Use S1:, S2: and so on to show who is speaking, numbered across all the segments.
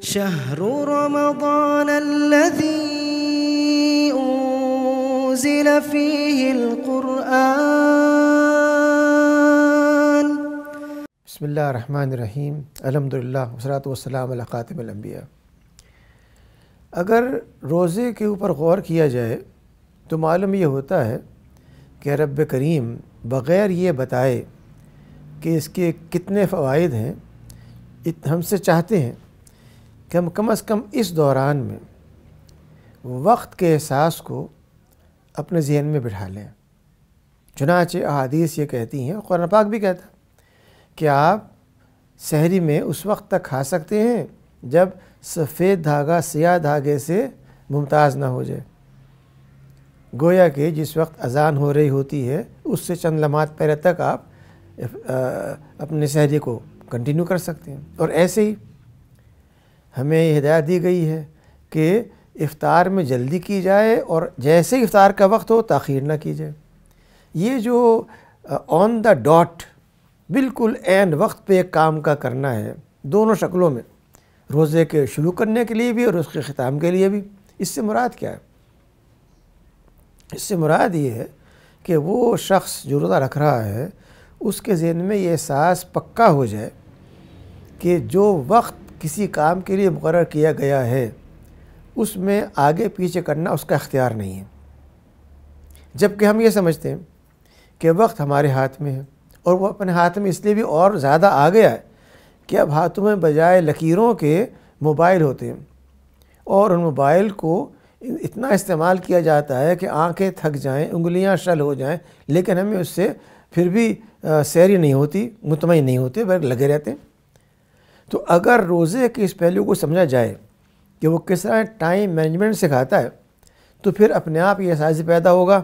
S1: شهر رمضان الذي أنزل فيه القرآن بسم الله الرحمن الرحيم الحمد لله والصلاة والسلام على خاتم الانبیاء अगर रोज़े के ऊपर गौर किया जाए तो मालूम ये होता है कि रब करीम बग़ैर ये बताए कि इसके कितने फ़वाद हैं हमसे चाहते हैं कि हम कम अज़ कम इस दौरान में वक्त के एहसास को अपने जहन में बिठा लें चुनाच अदीस ये कहती हैं कुरान पाक भी कहता कि आप शहरी में उस वक्त तक खा सकते हैं जब सफ़ेद धागा सियाह धागे से मुमताज़ ना हो जाए गोया के जिस वक्त अजान हो रही होती है उससे चंद लमात पहले तक आप अपने शहरी को कंटिन्यू कर सकते हैं और ऐसे ही हमें हिदायत दी गई है कि इफ़ार में जल्दी की जाए और जैसे इफ़ार का वक्त हो तखीर ना की जाए ये जो ऑन द डॉट बिल्कुल एन वक्त पे काम का करना है दोनों शक्लों में रोज़े के शुरू करने के लिए भी और उसके ख़िताम के लिए भी इससे मुराद क्या है इससे मुराद ये है कि वो शख्स जो रोज़ा रख रहा है उसके जहन में ये एहसास पक्का हो जाए कि जो वक्त किसी काम के लिए मुकर किया गया है उसमें आगे पीछे करना उसका अख्तियार नहीं है जबकि हम ये समझते हैं कि वक्त हमारे हाथ में है और वो अपने हाथ में इसलिए भी और ज़्यादा आ गया है कि अब हाथों में बजाय लकीरों के मोबाइल होते हैं और उन मोबाइल को इतना इस्तेमाल किया जाता है कि आंखें थक जाएं, उंगलियां शल हो जाएं, लेकिन हमें उससे फिर भी सैरी नहीं होती मुतमिन नहीं होते बल्कि लगे रहते हैं तो अगर रोज़े के इस पहलू को समझा जाए कि वो किस तरह टाइम मैनेजमेंट सिखाता है तो फिर अपने आप ये एहसास पैदा होगा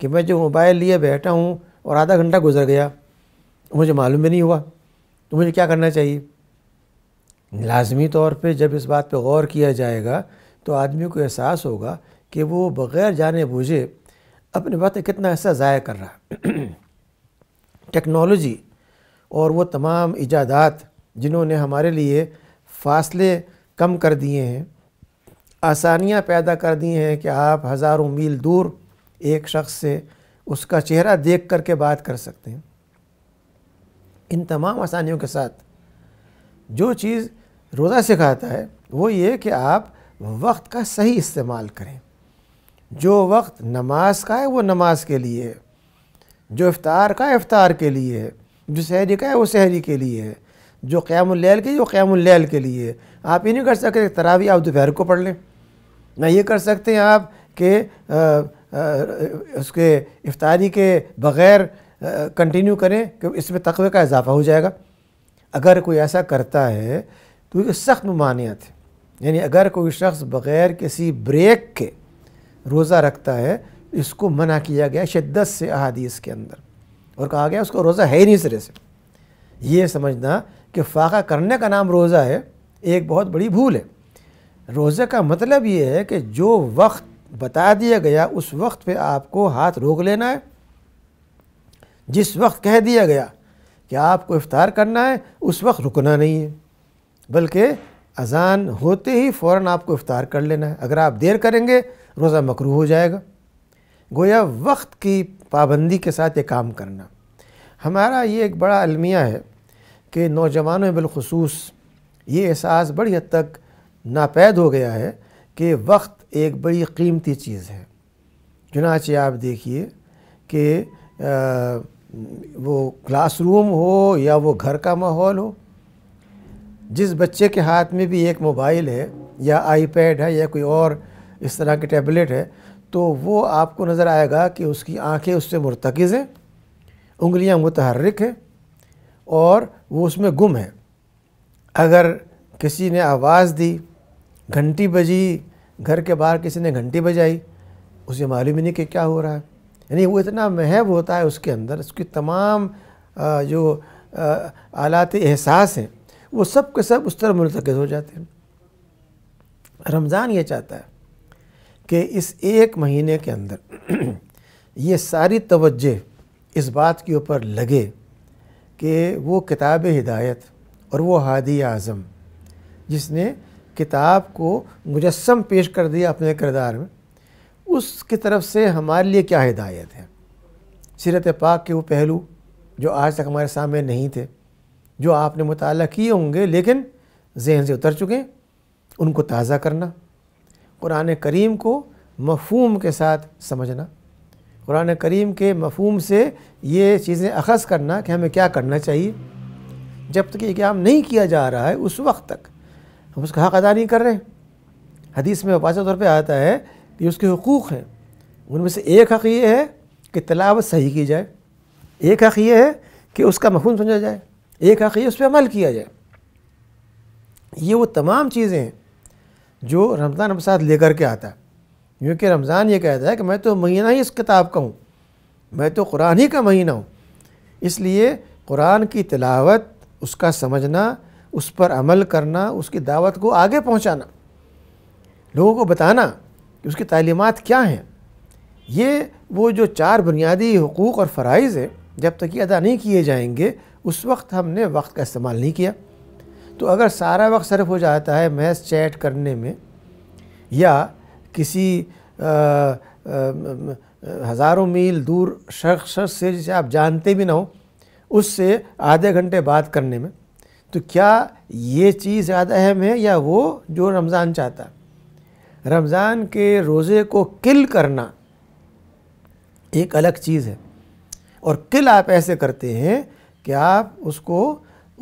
S1: कि मैं जो मोबाइल लिए बैठा हूँ और आधा घंटा गुजर गया मुझे मालूम भी नहीं हुआ तो मुझे क्या करना चाहिए लाजमी तौर पे जब इस बात पे गौर किया जाएगा तो आदमी को एहसास होगा कि वो बग़ैर जाने बूझे अपने वक्त कितना हिस्सा ज़ाया कर रहा है टेक्नोलॉजी और वो तमाम इजादात जिन्होंने हमारे लिए फासले कम कर दिए हैं आसानियाँ पैदा कर दी हैं कि आप हज़ारों मील दूर एक शख्स से उसका चेहरा देख कर के बात कर सकते हैं इन तमाम आसानियों के साथ जो चीज़ रोज़ा सिखाता है वो ये कि आप वक्त का सही इस्तेमाल करें जो वक्त नमाज का है वो नमाज के लिए है जो इफ़ार का है इफ्तार के लिए है जो शहरी का है वो शहरी के लिए है जो क़्यामल के वो क़्यामल के लिए आप ये नहीं कर सकते तरावी आप दोपहर को पढ़ लें ना ये कर सकते हैं आप कि उसके इफ्तारी के बग़ैर कंटिन्यू करें कि इसमें तकवे का इजाफा हो जाएगा अगर कोई ऐसा करता है तो ये सख्त ममानियत है यानी अगर कोई शख्स बग़ैर किसी ब्रेक के रोज़ा रखता है इसको मना किया गया शिद्दत से अहादीस के अंदर और कहा गया उसका रोज़ा है ही नहीं सिरे से ये समझना कि फाका करने का नाम रोज़ा है एक बहुत बड़ी भूल है रोज़े का मतलब ये है कि जो वक्त बता दिया गया उस वक्त पे आपको हाथ रोक लेना है जिस वक्त कह दिया गया कि आपको इफ़ार करना है उस वक्त रुकना नहीं है बल्कि अजान होते ही फ़ौर आपको इफ़ार कर लेना है अगर आप देर करेंगे रोज़ा मकरू हो जाएगा गोया वक्त की पाबंदी के साथ ये काम करना हमारा ये एक बड़ा अलमिया है के नौजवानों में बिलखसूस ये एहसास बड़ी हद तक नापैद हो गया है कि वक्त एक बड़ी कीमती चीज़ है चुनाचे आप देखिए कि वो क्लासरूम हो या वो घर का माहौल हो जिस बच्चे के हाथ में भी एक मोबाइल है या आईपैड है या कोई और इस तरह के टैबलेट है तो वो आपको नज़र आएगा कि उसकी आंखें उससे मुरतकज़ हैं उंगलियां मुतहरक हैं और वो उसमें गुम है अगर किसी ने आवाज़ दी घंटी बजी घर के बाहर किसी ने घंटी बजाई उसे मालूम ही नहीं कि क्या हो रहा है यानी वो इतना महब होता है उसके अंदर उसकी तमाम जो आलात एहसास हैं वो सब के सब उस तरह मुंतक हो जाते हैं रमज़ान ये चाहता है कि इस एक महीने के अंदर ये सारी तवज्जे इस बात के ऊपर लगे कि वो किताब हिदायत और वो हादी आज़म जिसने किताब को मुजस्म पेश कर दिया अपने किरदार में उसकी तरफ से हमारे लिए क्या हिदायत है सीरत पाक के वो पहलू जो आज तक हमारे सामने नहीं थे जो आपने मुताल किए होंगे लेकिन जहन से उतर चुके हैं उनको ताज़ा करना कुरान करीम को मफहूम के साथ समझना कुरान करीम के मफहम से ये चीज़ें अखज़ करना कि हमें क्या करना चाहिए जब तक ये क्या नहीं किया जा रहा है उस वक्त तक हम उसका हक अदा नहीं कर रहे हदीस में वाजा तौर पर आता है कि उसके हकूक़ हैं उनमें से एक हक़ ये है कि तलावत सही की जाए एक हक़ ये है कि उसका मफहम समझा जाए एक हक़ ये उस पर अमल किया जाए ये वो तमाम चीज़ें हैं जो रमज़ान अब साथ लेकर के आता है क्योंकि रमज़ान ये कहता है कि मैं तो महीना ही इस किताब का हूँ मैं तो कुरान ही का महीना हूँ इसलिए कुरान की तिलावत उसका समझना उस पर अमल करना उसकी दावत को आगे पहुँचाना लोगों को बताना कि उसकी तालीमत क्या हैं ये वो जो चार बुनियादी हकूक़ और फ़राइज़ है जब तक ये अदा नहीं किए जाएंगे उस वक्त हमने वक्त का इस्तेमाल नहीं किया तो अगर सारा वक्त सर्फ हो जाता है महज चैट करने में या किसी आ, आ, हज़ारों मील दूर शख्स से जिसे आप जानते भी ना हो उससे आधे घंटे बात करने में तो क्या ये चीज़ ज़्यादा अहम है या वो जो रमज़ान चाहता है रमज़ान के रोज़े को किल करना एक अलग चीज़ है और किल आप ऐसे करते हैं कि आप उसको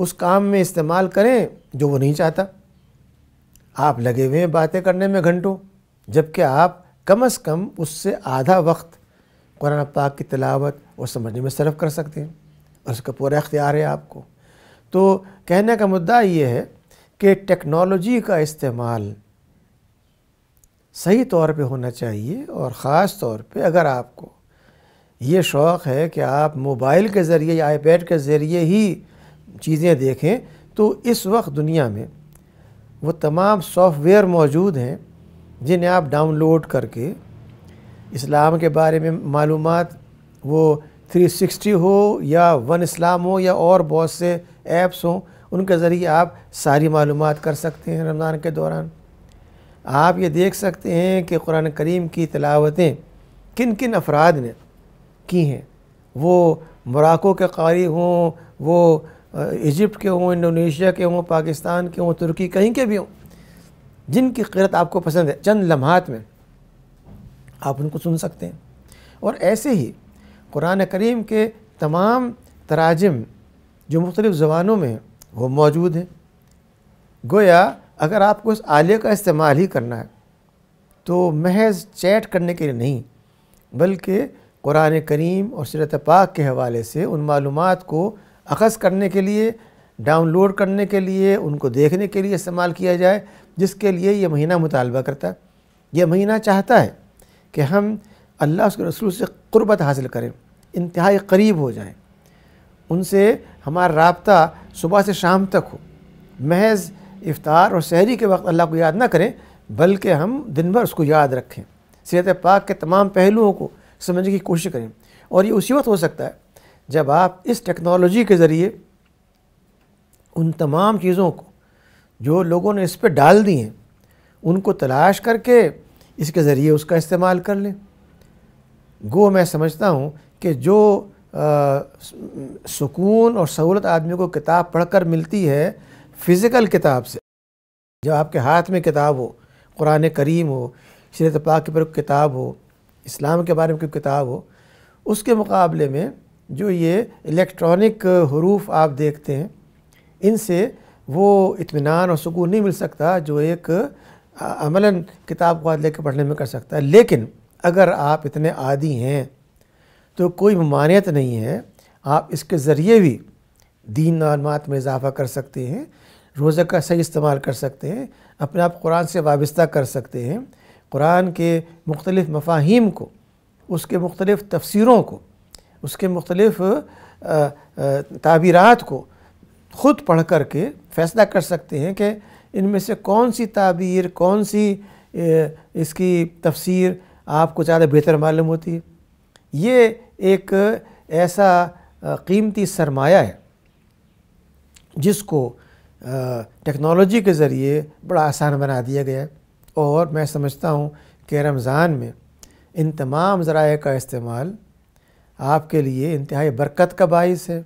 S1: उस काम में इस्तेमाल करें जो वो नहीं चाहता आप लगे हुए हैं बातें करने में घंटों जबकि आप कम अज़ कम उससे आधा वक्त कुरान पाक की तलावत और समझने में सरफ़ कर सकते हैं और उसका पूरा इख्तियार है आपको तो कहने का मुद्दा ये है कि टेक्नोलॉजी का इस्तेमाल सही तौर पे होना चाहिए और ख़ास तौर पे अगर आपको ये शौक़ है कि आप मोबाइल के ज़रिए या आईपैड के ज़रिए ही चीज़ें देखें तो इस वक्त दुनिया में वो तमाम सॉफ्टवेयर मौजूद हैं जिन्हें आप डाउनलोड करके इस्लाम के बारे में मालूम वो 360 हो या वन इस्लाम हो या और बहुत से ऐप्स हों उनके ज़रिए आप सारी मालूम कर सकते हैं रमज़ान के दौरान आप ये देख सकते हैं कि कुरान करीम की तलावतें किन किन अफराद ने की हैं वो मराको के कारी हों वो इजिप्ट के हों इंडोनेशिया के हों पाकिस्तान के हों तुर्की कहीं के भी हों जिनकी किरत आपको पसंद है चंद लम्हात में आप उनको सुन सकते हैं और ऐसे ही कुरान करीम के तमाम तराजम जो मुख्तलिफ़ ज़बानों में वो मौजूद हैं गोया अगर आपको इस आले का इस्तेमाल ही करना है तो महज चैट करने के लिए नहीं बल्कि कुरान करीम और सिरत पाक के हवाले से उन मालूम को अखज़ करने के लिए डाउनलोड करने के लिए उनको देखने के लिए इस्तेमाल किया जाए जिसके लिए यह महीना मुतालबा करता है यह महीना चाहता है कि हम अल्लाह उसके रसूल से क़ुरबत हासिल करें इंतहाई करीब हो जाएं उनसे हमारा रबता सुबह से शाम तक हो महज इफ़ार और शहरी के वक्त अल्लाह को याद ना करें बल्कि हम दिन भर उसको याद रखें सेहत पाक के तमाम पहलुओं को समझने की कोशिश करें और ये उसी वक्त हो सकता है जब आप इस टेक्नोलॉजी के ज़रिए उन तमाम चीज़ों को जो लोगों ने इस पर डाल दिए हैं उनको तलाश करके इसके ज़रिए उसका इस्तेमाल कर लें गो मैं समझता हूँ कि जो आ, सुकून और सहूलत आदमी को किताब पढ़कर मिलती है फ़िज़िकल किताब से जब आपके हाथ में किताब हो कुरान करीम हो शरीत पाक के पर किताब हो इस्लाम के बारे में कोई किताब हो उसके मुकाबले में जो ये इलेक्ट्रॉनिक हरूफ आप देखते हैं इनसे वो इत्मीनान और सुकून नहीं मिल सकता जो एक अमला किताब को लेकर पढ़ने में कर सकता है लेकिन अगर आप इतने आदि हैं तो कोई मानियत नहीं है आप इसके ज़रिए भी दीन मालूमत में इजाफा कर सकते हैं रोज़ा का सही इस्तेमाल कर सकते हैं अपने आप कुरान से वाबस्ता कर सकते हैं कुरान के मुख्तलिफ़ मफाहिम को उसके मुख्तलिफ़ तफसरों को उसके मुख्तलिफ़ ताबीरात को खुद पढ़ कर के फैसला कर सकते हैं कि इनमें से कौन सी ताबीर कौन सी इसकी तफसीर आपको ज़्यादा बेहतर मालूम होती है ये एक ऐसा कीमती सरमाया है जिसको टेक्नोलॉजी के ज़रिए बड़ा आसान बना दिया गया है और मैं समझता हूँ कि रमज़ान में इन तमाम ज़राए का इस्तेमाल आपके लिए इंतहाई बरकत का बायस है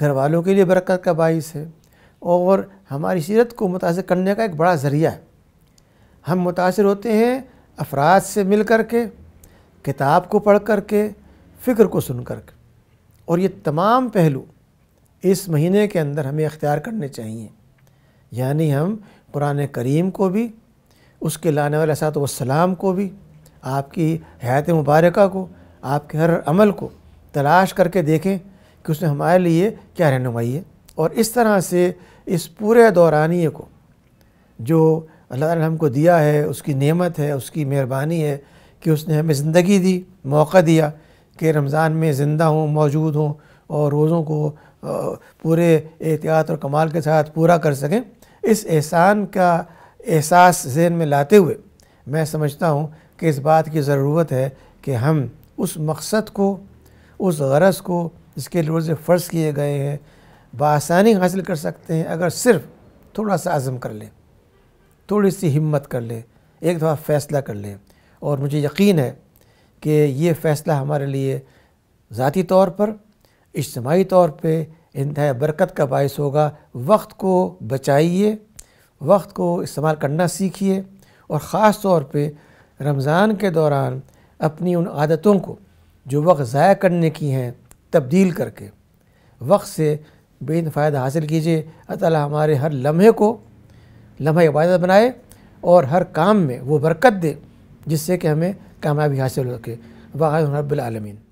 S1: घर वालों के लिए बरकत का बास है और हमारी सीरत को मुतासर करने का एक बड़ा ज़रिया है हम मुतासर होते हैं अफराद से मिल कर के किताब को पढ़ कर के फ़िक्र को सुन कर के और ये तमाम पहलू इस महीने के अंदर हमें अख्तियार करने चाहिए यानी हम कुरान करीम को भी उसके लाने वाले सात वसलाम को भी आपकी हयात मुबारक को आपके हर अमल को तलाश करके देखें कि उसने हमारे लिए क्या रहनुमाई है और इस तरह से इस पूरे दौरानिए को जो अल्लाह ने हमको दिया है उसकी नेमत है उसकी मेहरबानी है कि उसने हमें ज़िंदगी दी मौका दिया कि रमज़ान में ज़िंदा हों मौजूद हों और रोज़ों को पूरे एहतियात और कमाल के साथ पूरा कर सकें इस एहसान का एहसास जहन में लाते हुए मैं समझता हूँ कि इस बात की ज़रूरत है कि हम उस मकसद को उस गरज़ को इसके रोज़े फ़र्ज़ किए गए हैं बसानी हासिल कर सकते हैं अगर सिर्फ थोड़ा सा आज़म कर लें थोड़ी सी हिम्मत कर लें एक दफ़ा फ़ैसला कर लें और मुझे यकीन है कि ये फ़ैसला हमारे लिए ज़ाती तौर पर इज्तमाही तौर पर इंतहा बरकत का बायस होगा वक्त को बचाइए वक्त को इस्तेमाल करना सीखिए और ख़ास तौर पर रमज़ान के दौरान अपनी उन आदतों को जो वक्त ज़ाया करने की हैं तब्दील करके वक्त से बेन फ़ायदा हासिल कीजिए अल्लाह हमारे हर लम्हे को लम्हे इबादत बनाए और हर काम में वो बरकत दे जिससे कि हमें कामयाबी हासिल हो सके वाह रबालमीन